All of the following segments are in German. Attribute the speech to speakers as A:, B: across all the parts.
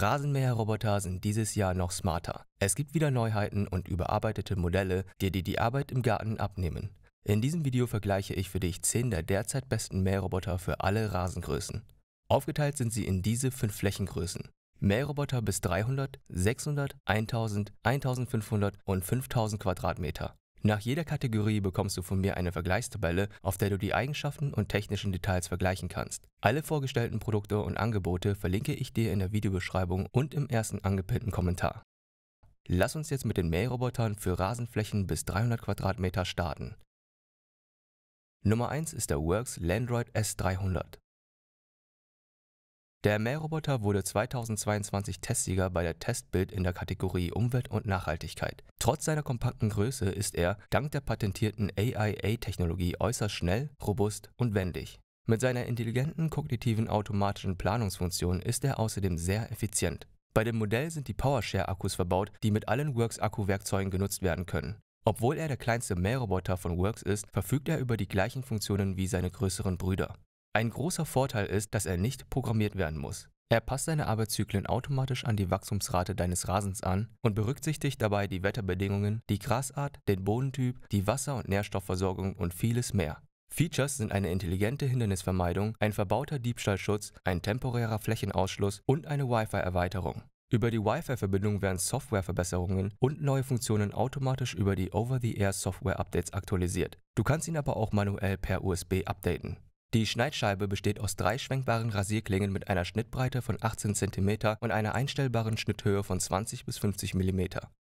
A: Rasenmäherroboter sind dieses Jahr noch smarter. Es gibt wieder Neuheiten und überarbeitete Modelle, die dir die Arbeit im Garten abnehmen. In diesem Video vergleiche ich für dich 10 der derzeit besten Mähroboter für alle Rasengrößen. Aufgeteilt sind sie in diese 5 Flächengrößen. Mähroboter bis 300, 600, 1000, 1500 und 5000 Quadratmeter. Nach jeder Kategorie bekommst du von mir eine Vergleichstabelle, auf der du die Eigenschaften und technischen Details vergleichen kannst. Alle vorgestellten Produkte und Angebote verlinke ich dir in der Videobeschreibung und im ersten angepinnten Kommentar. Lass uns jetzt mit den Mährobotern für Rasenflächen bis 300 Quadratmeter starten. Nummer 1 ist der Works Landroid S300. Der Mähroboter wurde 2022 Testsieger bei der Testbild in der Kategorie Umwelt und Nachhaltigkeit. Trotz seiner kompakten Größe ist er, dank der patentierten AIA-Technologie, äußerst schnell, robust und wendig. Mit seiner intelligenten kognitiven automatischen Planungsfunktion ist er außerdem sehr effizient. Bei dem Modell sind die PowerShare-Akkus verbaut, die mit allen Works-Akkuwerkzeugen genutzt werden können. Obwohl er der kleinste Mähroboter von Works ist, verfügt er über die gleichen Funktionen wie seine größeren Brüder. Ein großer Vorteil ist, dass er nicht programmiert werden muss. Er passt seine Arbeitszyklen automatisch an die Wachstumsrate deines Rasens an und berücksichtigt dabei die Wetterbedingungen, die Grasart, den Bodentyp, die Wasser- und Nährstoffversorgung und vieles mehr. Features sind eine intelligente Hindernisvermeidung, ein verbauter Diebstahlschutz, ein temporärer Flächenausschluss und eine Wi-Fi-Erweiterung. Über die Wi-Fi-Verbindung werden Softwareverbesserungen und neue Funktionen automatisch über die Over-the-Air Software-Updates aktualisiert. Du kannst ihn aber auch manuell per USB updaten. Die Schneidscheibe besteht aus drei schwenkbaren Rasierklingen mit einer Schnittbreite von 18 cm und einer einstellbaren Schnitthöhe von 20 bis 50 mm.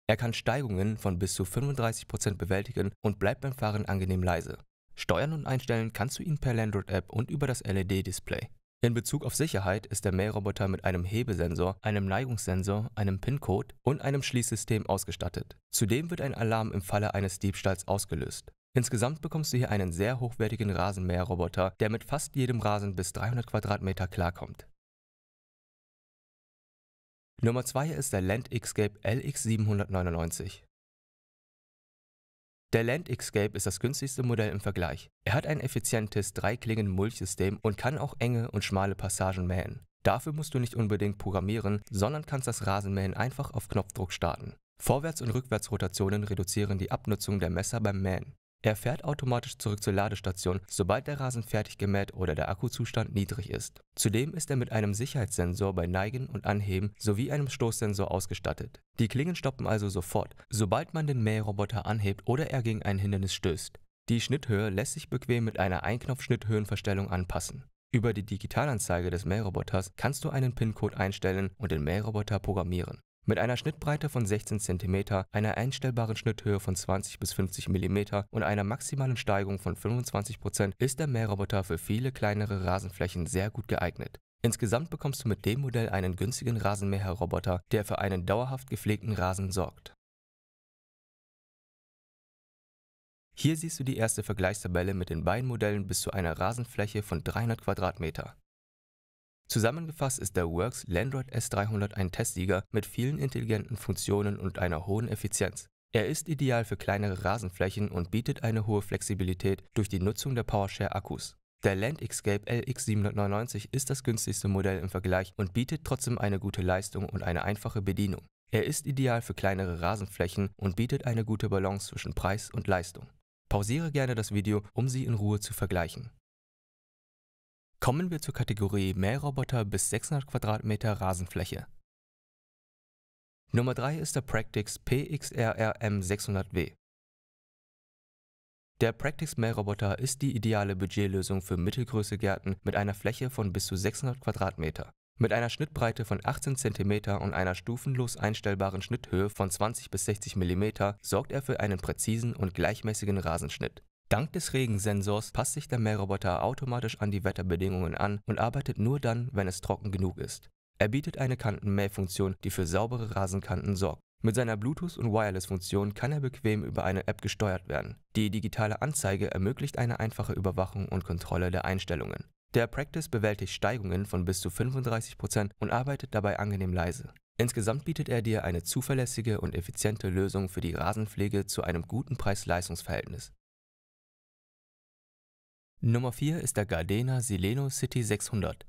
A: Er kann Steigungen von bis zu 35% bewältigen und bleibt beim Fahren angenehm leise. Steuern und einstellen kannst du ihn per Landroid-App und über das LED-Display. In Bezug auf Sicherheit ist der Mähroboter mit einem Hebesensor, einem Neigungssensor, einem PIN-Code und einem Schließsystem ausgestattet. Zudem wird ein Alarm im Falle eines Diebstahls ausgelöst. Insgesamt bekommst du hier einen sehr hochwertigen Rasenmäherroboter, der mit fast jedem Rasen bis 300 Quadratmeter klarkommt. Nummer 2 ist der Land Xscape LX799. Der Land Xscape ist das günstigste Modell im Vergleich. Er hat ein effizientes Dreiklingen-Mulchsystem und kann auch enge und schmale Passagen mähen. Dafür musst du nicht unbedingt programmieren, sondern kannst das Rasenmähen einfach auf Knopfdruck starten. Vorwärts- und Rückwärtsrotationen reduzieren die Abnutzung der Messer beim Mähen. Er fährt automatisch zurück zur Ladestation, sobald der Rasen fertig gemäht oder der Akkuzustand niedrig ist. Zudem ist er mit einem Sicherheitssensor bei Neigen und Anheben sowie einem Stoßsensor ausgestattet. Die Klingen stoppen also sofort, sobald man den Mähroboter anhebt oder er gegen ein Hindernis stößt. Die Schnitthöhe lässt sich bequem mit einer Einknopf-Schnitthöhenverstellung anpassen. Über die Digitalanzeige des Mähroboters kannst du einen PIN-Code einstellen und den Mähroboter programmieren. Mit einer Schnittbreite von 16 cm, einer einstellbaren Schnitthöhe von 20 bis 50 mm und einer maximalen Steigung von 25 ist der Mähroboter für viele kleinere Rasenflächen sehr gut geeignet. Insgesamt bekommst du mit dem Modell einen günstigen Rasenmäherroboter, der für einen dauerhaft gepflegten Rasen sorgt. Hier siehst du die erste Vergleichstabelle mit den beiden Modellen bis zu einer Rasenfläche von 300 Quadratmeter. Zusammengefasst ist der Works Landroid S300 ein Testsieger mit vielen intelligenten Funktionen und einer hohen Effizienz. Er ist ideal für kleinere Rasenflächen und bietet eine hohe Flexibilität durch die Nutzung der PowerShare-Akkus. Der Land LX799 ist das günstigste Modell im Vergleich und bietet trotzdem eine gute Leistung und eine einfache Bedienung. Er ist ideal für kleinere Rasenflächen und bietet eine gute Balance zwischen Preis und Leistung. Pausiere gerne das Video, um sie in Ruhe zu vergleichen. Kommen wir zur Kategorie Mähroboter bis 600 Quadratmeter Rasenfläche. Nummer 3 ist der Practice PXRRM600W. Der Practice Mähroboter ist die ideale Budgetlösung für mittelgroße Gärten mit einer Fläche von bis zu 600 Quadratmeter. Mit einer Schnittbreite von 18 cm und einer stufenlos einstellbaren Schnitthöhe von 20 bis 60 mm sorgt er für einen präzisen und gleichmäßigen Rasenschnitt. Dank des Regensensors passt sich der Mähroboter automatisch an die Wetterbedingungen an und arbeitet nur dann, wenn es trocken genug ist. Er bietet eine Kantenmähfunktion, die für saubere Rasenkanten sorgt. Mit seiner Bluetooth- und Wireless-Funktion kann er bequem über eine App gesteuert werden. Die digitale Anzeige ermöglicht eine einfache Überwachung und Kontrolle der Einstellungen. Der Practice bewältigt Steigungen von bis zu 35% und arbeitet dabei angenehm leise. Insgesamt bietet er dir eine zuverlässige und effiziente Lösung für die Rasenpflege zu einem guten Preis-Leistungs-Verhältnis. Nummer 4 ist der Gardena Sileno City 600.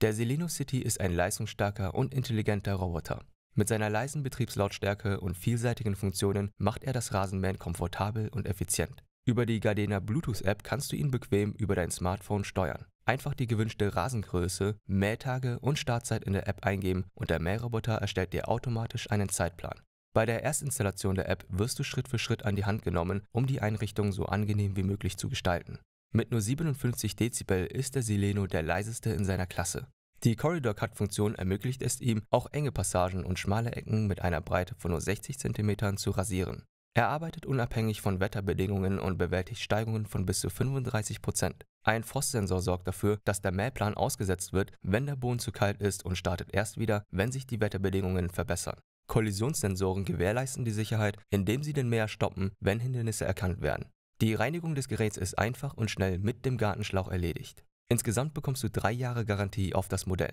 A: Der Sileno City ist ein leistungsstarker und intelligenter Roboter. Mit seiner leisen Betriebslautstärke und vielseitigen Funktionen macht er das Rasenmähen komfortabel und effizient. Über die Gardena Bluetooth-App kannst du ihn bequem über dein Smartphone steuern. Einfach die gewünschte Rasengröße, Mähtage und Startzeit in der App eingeben und der Mähroboter erstellt dir automatisch einen Zeitplan. Bei der Erstinstallation der App wirst du Schritt für Schritt an die Hand genommen, um die Einrichtung so angenehm wie möglich zu gestalten. Mit nur 57 Dezibel ist der Sileno der leiseste in seiner Klasse. Die Corridor Cut Funktion ermöglicht es ihm, auch enge Passagen und schmale Ecken mit einer Breite von nur 60 cm zu rasieren. Er arbeitet unabhängig von Wetterbedingungen und bewältigt Steigungen von bis zu 35 Prozent. Ein Frostsensor sorgt dafür, dass der Mähplan ausgesetzt wird, wenn der Boden zu kalt ist und startet erst wieder, wenn sich die Wetterbedingungen verbessern. Kollisionssensoren gewährleisten die Sicherheit, indem sie den Mäher stoppen, wenn Hindernisse erkannt werden. Die Reinigung des Geräts ist einfach und schnell mit dem Gartenschlauch erledigt. Insgesamt bekommst du drei Jahre Garantie auf das Modell.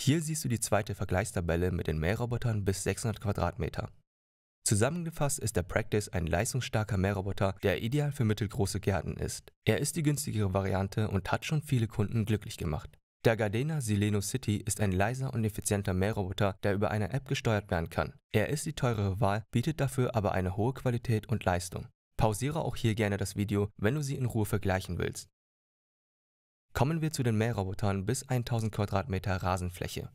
A: Hier siehst du die zweite Vergleichstabelle mit den Mährobotern bis 600 Quadratmeter. Zusammengefasst ist der Practice ein leistungsstarker Mähroboter, der ideal für mittelgroße Gärten ist. Er ist die günstigere Variante und hat schon viele Kunden glücklich gemacht. Der Gardena Sileno City ist ein leiser und effizienter Mähroboter, der über eine App gesteuert werden kann. Er ist die teurere Wahl, bietet dafür aber eine hohe Qualität und Leistung. Pausiere auch hier gerne das Video, wenn du sie in Ruhe vergleichen willst. Kommen wir zu den Mährobotern bis 1000 Quadratmeter Rasenfläche.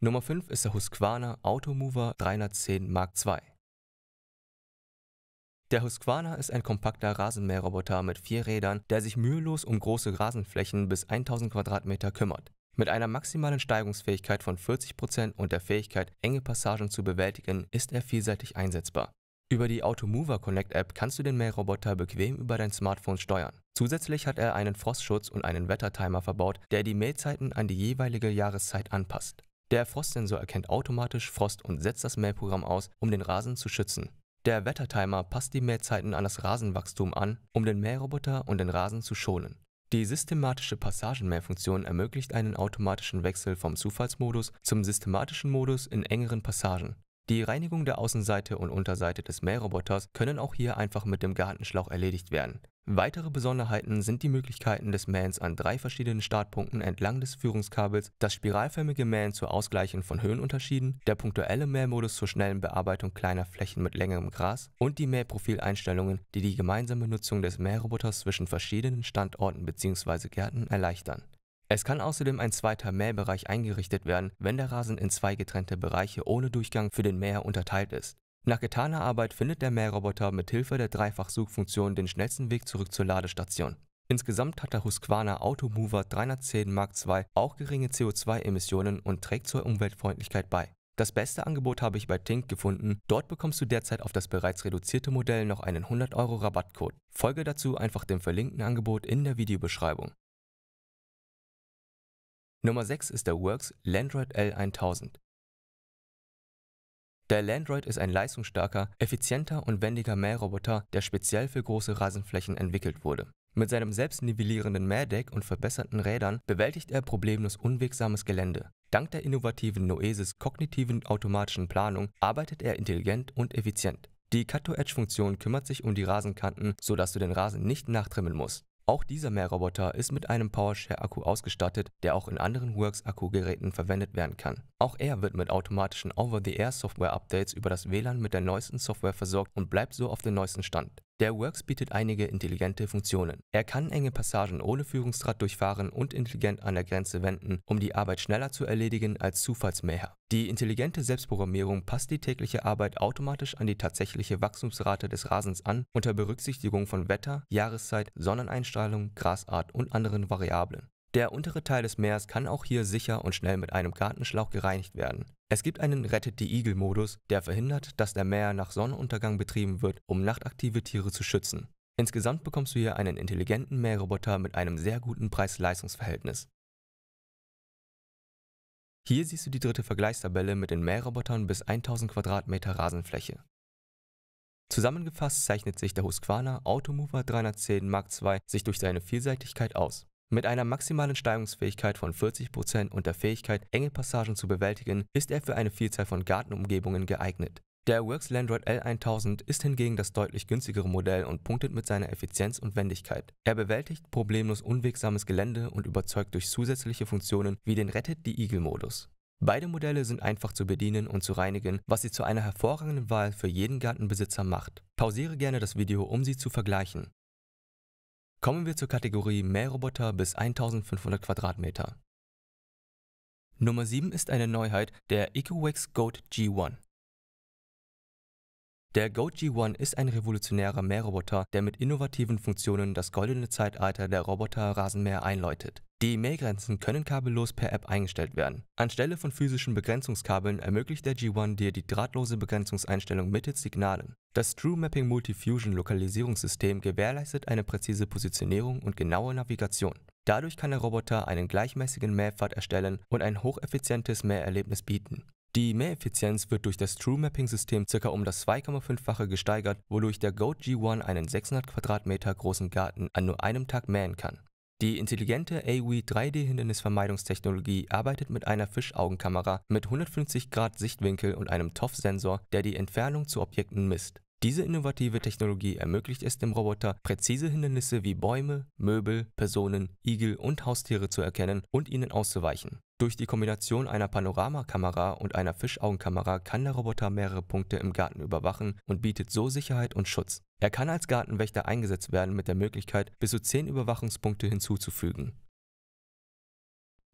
A: Nummer 5 ist der Husqvarna Automover 310 Mark II. Der Husqvarna ist ein kompakter Rasenmäherroboter mit vier Rädern, der sich mühelos um große Rasenflächen bis 1000 Quadratmeter kümmert. Mit einer maximalen Steigungsfähigkeit von 40% und der Fähigkeit, enge Passagen zu bewältigen, ist er vielseitig einsetzbar. Über die Automover Connect App kannst du den Mähroboter bequem über dein Smartphone steuern. Zusätzlich hat er einen Frostschutz und einen Wettertimer verbaut, der die Mähzeiten an die jeweilige Jahreszeit anpasst. Der Frostsensor erkennt automatisch Frost und setzt das Mähprogramm aus, um den Rasen zu schützen. Der Wettertimer passt die Mähzeiten an das Rasenwachstum an, um den Mähroboter und den Rasen zu schonen. Die systematische Passagenmähfunktion ermöglicht einen automatischen Wechsel vom Zufallsmodus zum systematischen Modus in engeren Passagen. Die Reinigung der Außenseite und Unterseite des Mähroboters können auch hier einfach mit dem Gartenschlauch erledigt werden Weitere Besonderheiten sind die Möglichkeiten des Mähens an drei verschiedenen Startpunkten entlang des Führungskabels, das spiralförmige Mähen zur Ausgleichen von Höhenunterschieden, der punktuelle Mähmodus zur schnellen Bearbeitung kleiner Flächen mit längerem Gras und die Mähprofileinstellungen, die die gemeinsame Nutzung des Mähroboters zwischen verschiedenen Standorten bzw. Gärten erleichtern. Es kann außerdem ein zweiter Mähbereich eingerichtet werden, wenn der Rasen in zwei getrennte Bereiche ohne Durchgang für den Mäher unterteilt ist. Nach getaner Arbeit findet der Mähroboter mit Hilfe der Dreifachsuchfunktion den schnellsten Weg zurück zur Ladestation. Insgesamt hat der Husqvarna Automover 310 Mark II auch geringe CO2-Emissionen und trägt zur Umweltfreundlichkeit bei. Das beste Angebot habe ich bei Tink gefunden. Dort bekommst du derzeit auf das bereits reduzierte Modell noch einen 100 Euro Rabattcode. Folge dazu einfach dem verlinkten Angebot in der Videobeschreibung. Nummer 6 ist der Works Landroid L1000. Der Landroid ist ein leistungsstarker, effizienter und wendiger Mähroboter, der speziell für große Rasenflächen entwickelt wurde. Mit seinem selbstnivellierenden Mähdeck und verbesserten Rädern bewältigt er problemlos unwegsames Gelände. Dank der innovativen Noesis kognitiven automatischen Planung arbeitet er intelligent und effizient. Die Cut-to-Edge-Funktion kümmert sich um die Rasenkanten, sodass du den Rasen nicht nachtrimmen musst. Auch dieser Mähroboter ist mit einem PowerShare-Akku ausgestattet, der auch in anderen Works-Akkugeräten verwendet werden kann. Auch er wird mit automatischen Over-the-Air-Software-Updates über das WLAN mit der neuesten Software versorgt und bleibt so auf dem neuesten Stand. Der Works bietet einige intelligente Funktionen. Er kann enge Passagen ohne Führungsdraht durchfahren und intelligent an der Grenze wenden, um die Arbeit schneller zu erledigen als Zufallsmäher. Die intelligente Selbstprogrammierung passt die tägliche Arbeit automatisch an die tatsächliche Wachstumsrate des Rasens an, unter Berücksichtigung von Wetter, Jahreszeit, Sonneneinstrahlung, Grasart und anderen Variablen. Der untere Teil des Meers kann auch hier sicher und schnell mit einem Gartenschlauch gereinigt werden. Es gibt einen Rettet die Igel-Modus, der verhindert, dass der Meer nach Sonnenuntergang betrieben wird, um nachtaktive Tiere zu schützen. Insgesamt bekommst du hier einen intelligenten Mähroboter mit einem sehr guten Preis-Leistungs-Verhältnis. Hier siehst du die dritte Vergleichstabelle mit den Mährobotern bis 1000 Quadratmeter Rasenfläche. Zusammengefasst zeichnet sich der Husqvarna Automover 310 Mark II sich durch seine Vielseitigkeit aus. Mit einer maximalen Steigungsfähigkeit von 40% und der Fähigkeit, enge Passagen zu bewältigen, ist er für eine Vielzahl von Gartenumgebungen geeignet. Der Works Landroid L1000 ist hingegen das deutlich günstigere Modell und punktet mit seiner Effizienz und Wendigkeit. Er bewältigt problemlos unwegsames Gelände und überzeugt durch zusätzliche Funktionen wie den Rettet die Igel-Modus. Beide Modelle sind einfach zu bedienen und zu reinigen, was sie zu einer hervorragenden Wahl für jeden Gartenbesitzer macht. Pausiere gerne das Video, um sie zu vergleichen. Kommen wir zur Kategorie Mähroboter bis 1500 Quadratmeter. Nummer 7 ist eine Neuheit, der EcoWax Goat G1. Der Goat G1 ist ein revolutionärer Mähroboter, der mit innovativen Funktionen das goldene Zeitalter der Roboter-Rasenmäher einläutet. Die E-Mail-Grenzen können kabellos per App eingestellt werden. Anstelle von physischen Begrenzungskabeln ermöglicht der G1 dir die drahtlose Begrenzungseinstellung mittels Signalen. Das True Mapping Multifusion Lokalisierungssystem gewährleistet eine präzise Positionierung und genaue Navigation. Dadurch kann der Roboter einen gleichmäßigen Mähpfad erstellen und ein hocheffizientes Mäherlebnis bieten. Die Mäheffizienz wird durch das True Mapping System ca. um das 2,5-fache gesteigert, wodurch der Goat G1 einen 600 Quadratmeter großen Garten an nur einem Tag mähen kann. Die intelligente AWI 3D-Hindernisvermeidungstechnologie arbeitet mit einer Fischaugenkamera mit 150 Grad Sichtwinkel und einem TOF-Sensor, der die Entfernung zu Objekten misst diese innovative Technologie ermöglicht es dem Roboter, präzise Hindernisse wie Bäume, Möbel, Personen, Igel und Haustiere zu erkennen und ihnen auszuweichen. Durch die Kombination einer Panoramakamera und einer Fischaugenkamera kann der Roboter mehrere Punkte im Garten überwachen und bietet so Sicherheit und Schutz. Er kann als Gartenwächter eingesetzt werden mit der Möglichkeit, bis zu 10 Überwachungspunkte hinzuzufügen.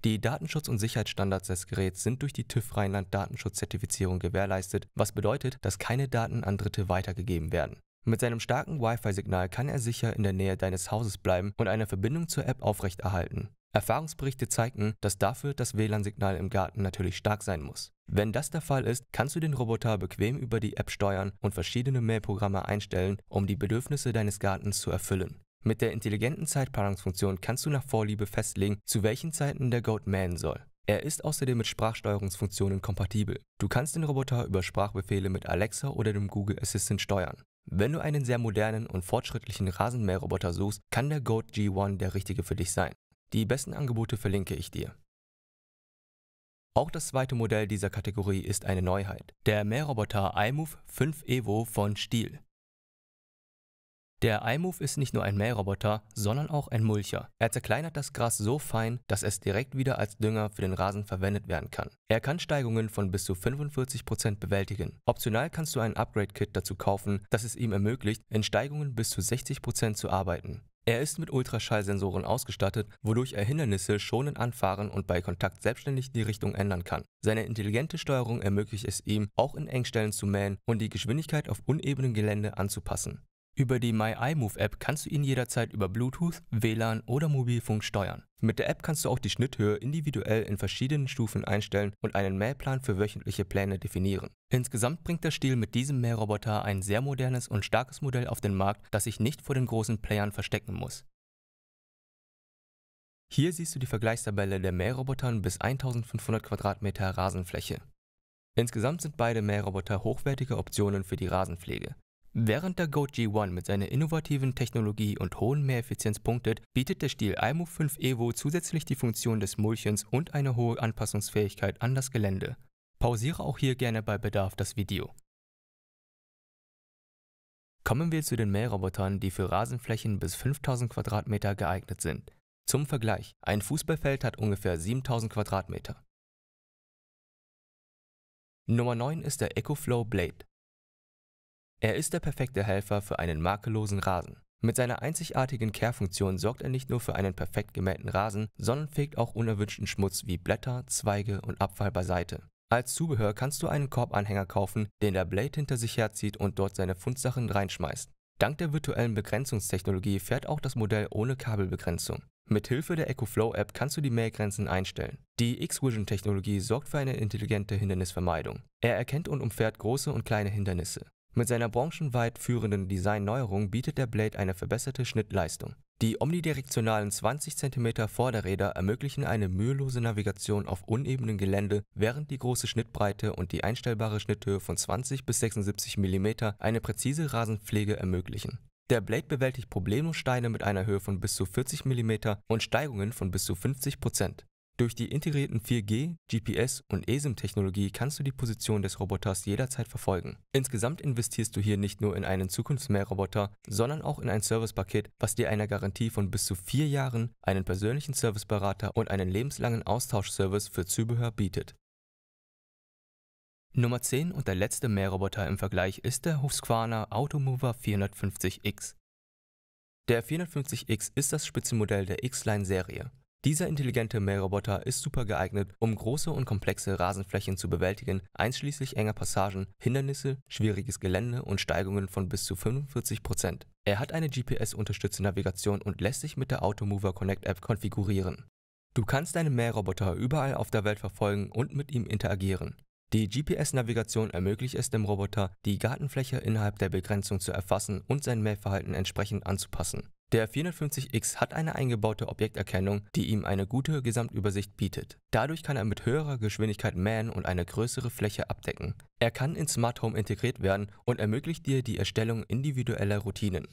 A: Die Datenschutz- und Sicherheitsstandards des Geräts sind durch die TÜV Rheinland Datenschutzzertifizierung gewährleistet, was bedeutet, dass keine Daten an Dritte weitergegeben werden. Mit seinem starken Wi-Fi-Signal kann er sicher in der Nähe deines Hauses bleiben und eine Verbindung zur App aufrechterhalten. Erfahrungsberichte zeigten, dass dafür das WLAN-Signal im Garten natürlich stark sein muss. Wenn das der Fall ist, kannst du den Roboter bequem über die App steuern und verschiedene Mailprogramme einstellen, um die Bedürfnisse deines Gartens zu erfüllen. Mit der intelligenten Zeitplanungsfunktion kannst du nach Vorliebe festlegen, zu welchen Zeiten der Goat mähen soll. Er ist außerdem mit Sprachsteuerungsfunktionen kompatibel. Du kannst den Roboter über Sprachbefehle mit Alexa oder dem Google Assistant steuern. Wenn du einen sehr modernen und fortschrittlichen Rasenmäherroboter suchst, kann der Goat G1 der richtige für dich sein. Die besten Angebote verlinke ich dir. Auch das zweite Modell dieser Kategorie ist eine Neuheit. Der Mähroboter iMove 5 Evo von Stihl. Der iMove ist nicht nur ein Mähroboter, sondern auch ein Mulcher. Er zerkleinert das Gras so fein, dass es direkt wieder als Dünger für den Rasen verwendet werden kann. Er kann Steigungen von bis zu 45% bewältigen. Optional kannst du ein Upgrade-Kit dazu kaufen, das es ihm ermöglicht, in Steigungen bis zu 60% zu arbeiten. Er ist mit Ultraschallsensoren ausgestattet, wodurch er Hindernisse schonend anfahren und bei Kontakt selbstständig die Richtung ändern kann. Seine intelligente Steuerung ermöglicht es ihm, auch in Engstellen zu mähen und die Geschwindigkeit auf unebenem Gelände anzupassen. Über die My iMove app kannst du ihn jederzeit über Bluetooth, WLAN oder Mobilfunk steuern. Mit der App kannst du auch die Schnitthöhe individuell in verschiedenen Stufen einstellen und einen Mähplan für wöchentliche Pläne definieren. Insgesamt bringt der Stil mit diesem Mähroboter ein sehr modernes und starkes Modell auf den Markt, das sich nicht vor den großen Playern verstecken muss. Hier siehst du die Vergleichstabelle der Mährobotern bis 1500 Quadratmeter Rasenfläche. Insgesamt sind beide Mähroboter hochwertige Optionen für die Rasenpflege. Während der Goat G1 mit seiner innovativen Technologie und hohen Mehreffizienz punktet, bietet der Stil iMove 5 Evo zusätzlich die Funktion des Mulchens und eine hohe Anpassungsfähigkeit an das Gelände. Pausiere auch hier gerne bei Bedarf das Video. Kommen wir zu den Mährobotern, die für Rasenflächen bis 5000 Quadratmeter geeignet sind. Zum Vergleich, ein Fußballfeld hat ungefähr 7000 Quadratmeter. Nummer 9 ist der EcoFlow Blade. Er ist der perfekte Helfer für einen makellosen Rasen. Mit seiner einzigartigen Kehrfunktion sorgt er nicht nur für einen perfekt gemähten Rasen, sondern fegt auch unerwünschten Schmutz wie Blätter, Zweige und Abfall beiseite. Als Zubehör kannst du einen Korbanhänger kaufen, den der Blade hinter sich herzieht und dort seine Fundsachen reinschmeißt. Dank der virtuellen Begrenzungstechnologie fährt auch das Modell ohne Kabelbegrenzung. Mit Hilfe der EcoFlow App kannst du die Mähgrenzen einstellen. Die X-Vision-Technologie sorgt für eine intelligente Hindernisvermeidung. Er erkennt und umfährt große und kleine Hindernisse. Mit seiner branchenweit führenden Designneuerung bietet der Blade eine verbesserte Schnittleistung. Die omnidirektionalen 20 cm Vorderräder ermöglichen eine mühelose Navigation auf unebenem Gelände, während die große Schnittbreite und die einstellbare Schnitthöhe von 20 bis 76 mm eine präzise Rasenpflege ermöglichen. Der Blade bewältigt problemlos Steine mit einer Höhe von bis zu 40 mm und Steigungen von bis zu 50 Prozent. Durch die integrierten 4G, GPS und ESIM-Technologie kannst du die Position des Roboters jederzeit verfolgen. Insgesamt investierst du hier nicht nur in einen Zukunftsmehrroboter, sondern auch in ein Servicepaket, was dir eine Garantie von bis zu vier Jahren, einen persönlichen Serviceberater und einen lebenslangen Austauschservice für Zubehör bietet. Nummer 10 und der letzte Mähroboter im Vergleich ist der Husqvarna Automover 450X. Der 450X ist das Spitzenmodell der X-Line-Serie. Dieser intelligente Mähroboter ist super geeignet, um große und komplexe Rasenflächen zu bewältigen, einschließlich enger Passagen, Hindernisse, schwieriges Gelände und Steigungen von bis zu 45 Er hat eine GPS-unterstützte Navigation und lässt sich mit der Automover Connect App konfigurieren. Du kannst deinen Mähroboter überall auf der Welt verfolgen und mit ihm interagieren. Die GPS-Navigation ermöglicht es dem Roboter, die Gartenfläche innerhalb der Begrenzung zu erfassen und sein Mähverhalten entsprechend anzupassen. Der 450X hat eine eingebaute Objekterkennung, die ihm eine gute Gesamtübersicht bietet. Dadurch kann er mit höherer Geschwindigkeit mähen und eine größere Fläche abdecken. Er kann in Smart Home integriert werden und ermöglicht dir die Erstellung individueller Routinen.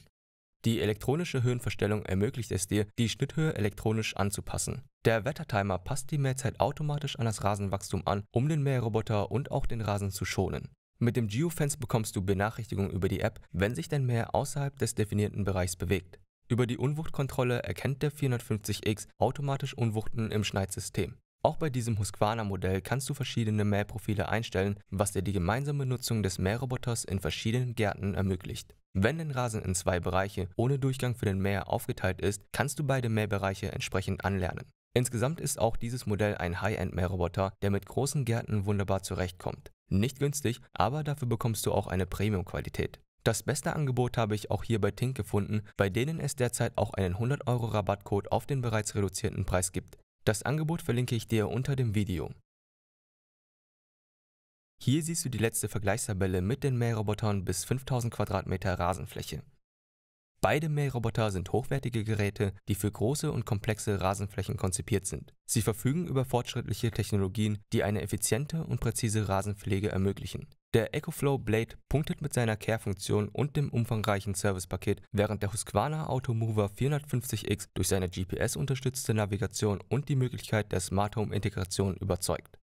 A: Die elektronische Höhenverstellung ermöglicht es dir, die Schnitthöhe elektronisch anzupassen. Der Wettertimer passt die Mähzeit automatisch an das Rasenwachstum an, um den Mähroboter und auch den Rasen zu schonen. Mit dem Geofence bekommst du Benachrichtigungen über die App, wenn sich dein Mäher außerhalb des definierten Bereichs bewegt. Über die Unwuchtkontrolle erkennt der 450X automatisch Unwuchten im Schneidsystem. Auch bei diesem Husqvarna-Modell kannst du verschiedene Mähprofile einstellen, was dir die gemeinsame Nutzung des Mähroboters in verschiedenen Gärten ermöglicht. Wenn dein Rasen in zwei Bereiche ohne Durchgang für den Mäher aufgeteilt ist, kannst du beide Mähbereiche entsprechend anlernen. Insgesamt ist auch dieses Modell ein High-End-Mähroboter, der mit großen Gärten wunderbar zurechtkommt. Nicht günstig, aber dafür bekommst du auch eine Premium-Qualität. Das beste Angebot habe ich auch hier bei Tink gefunden, bei denen es derzeit auch einen 100 Euro Rabattcode auf den bereits reduzierten Preis gibt. Das Angebot verlinke ich dir unter dem Video. Hier siehst du die letzte Vergleichstabelle mit den Mährobotern bis 5000 Quadratmeter Rasenfläche. Beide Mähroboter sind hochwertige Geräte, die für große und komplexe Rasenflächen konzipiert sind. Sie verfügen über fortschrittliche Technologien, die eine effiziente und präzise Rasenpflege ermöglichen. Der EcoFlow Blade punktet mit seiner Care-Funktion und dem umfangreichen Servicepaket, während der Husqvarna Automover 450X durch seine GPS-unterstützte Navigation und die Möglichkeit der Smart Home-Integration überzeugt.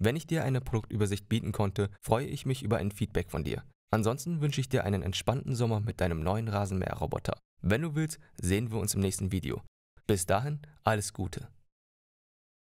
A: Wenn ich dir eine Produktübersicht bieten konnte, freue ich mich über ein Feedback von dir. Ansonsten wünsche ich dir einen entspannten Sommer mit deinem neuen Rasenmäherroboter. Wenn du willst, sehen wir uns im nächsten Video. Bis dahin, alles Gute.